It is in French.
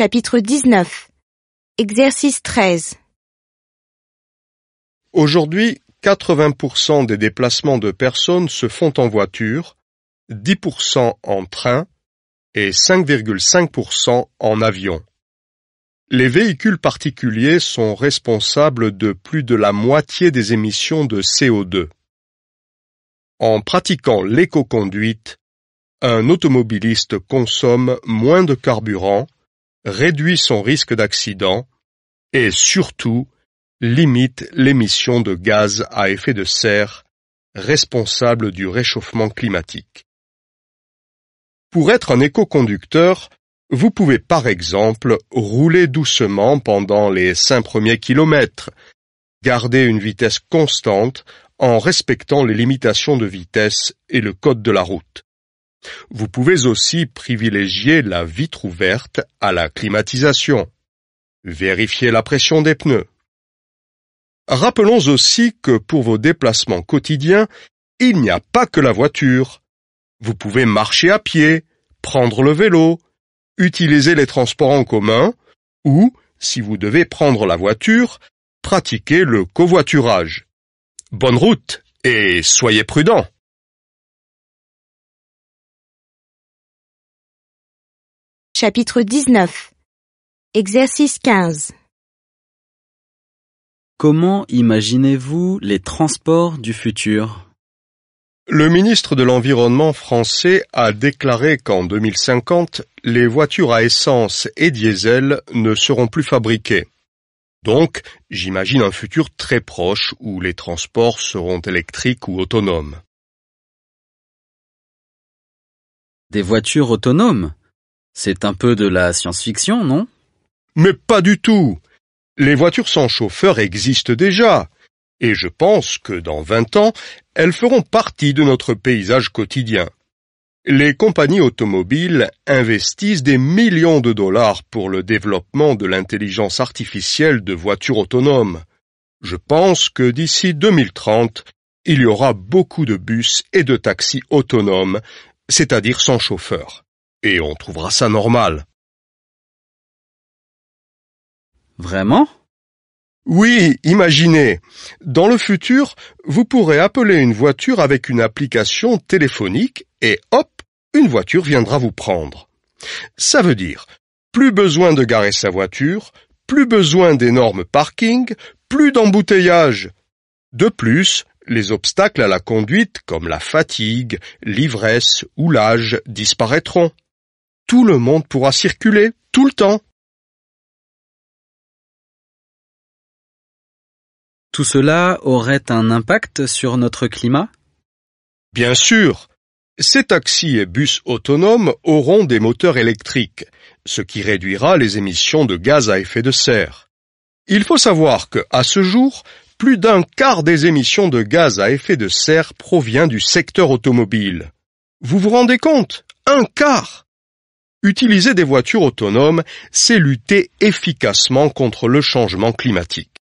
Chapitre 19 Exercice 13 Aujourd'hui, 80% des déplacements de personnes se font en voiture, 10% en train et 5,5% en avion. Les véhicules particuliers sont responsables de plus de la moitié des émissions de CO2. En pratiquant l'éco-conduite, un automobiliste consomme moins de carburant, réduit son risque d'accident et surtout limite l'émission de gaz à effet de serre responsable du réchauffement climatique. Pour être un éco-conducteur, vous pouvez par exemple rouler doucement pendant les cinq premiers kilomètres, garder une vitesse constante en respectant les limitations de vitesse et le code de la route. Vous pouvez aussi privilégier la vitre ouverte à la climatisation. Vérifiez la pression des pneus. Rappelons aussi que pour vos déplacements quotidiens, il n'y a pas que la voiture. Vous pouvez marcher à pied, prendre le vélo, utiliser les transports en commun ou, si vous devez prendre la voiture, pratiquer le covoiturage. Bonne route et soyez prudents. Chapitre 19 Exercice 15 Comment imaginez-vous les transports du futur Le ministre de l'Environnement français a déclaré qu'en 2050, les voitures à essence et diesel ne seront plus fabriquées. Donc, j'imagine un futur très proche où les transports seront électriques ou autonomes. Des voitures autonomes c'est un peu de la science-fiction, non Mais pas du tout. Les voitures sans chauffeur existent déjà. Et je pense que dans 20 ans, elles feront partie de notre paysage quotidien. Les compagnies automobiles investissent des millions de dollars pour le développement de l'intelligence artificielle de voitures autonomes. Je pense que d'ici 2030, il y aura beaucoup de bus et de taxis autonomes, c'est-à-dire sans chauffeur et on trouvera ça normal. Vraiment oui, imaginez. Dans le futur, vous pourrez appeler une voiture avec une application téléphonique et hop, une voiture viendra vous prendre. Ça veut dire plus besoin de garer sa voiture, plus besoin d'énormes parkings, plus d'embouteillages. De plus, les obstacles à la conduite comme la fatigue, l'ivresse ou l'âge disparaîtront tout le monde pourra circuler, tout le temps. Tout cela aurait un impact sur notre climat Bien sûr. Ces taxis et bus autonomes auront des moteurs électriques, ce qui réduira les émissions de gaz à effet de serre. Il faut savoir que, à ce jour, plus d'un quart des émissions de gaz à effet de serre provient du secteur automobile. Vous vous rendez compte Un quart Utiliser des voitures autonomes, c'est lutter efficacement contre le changement climatique.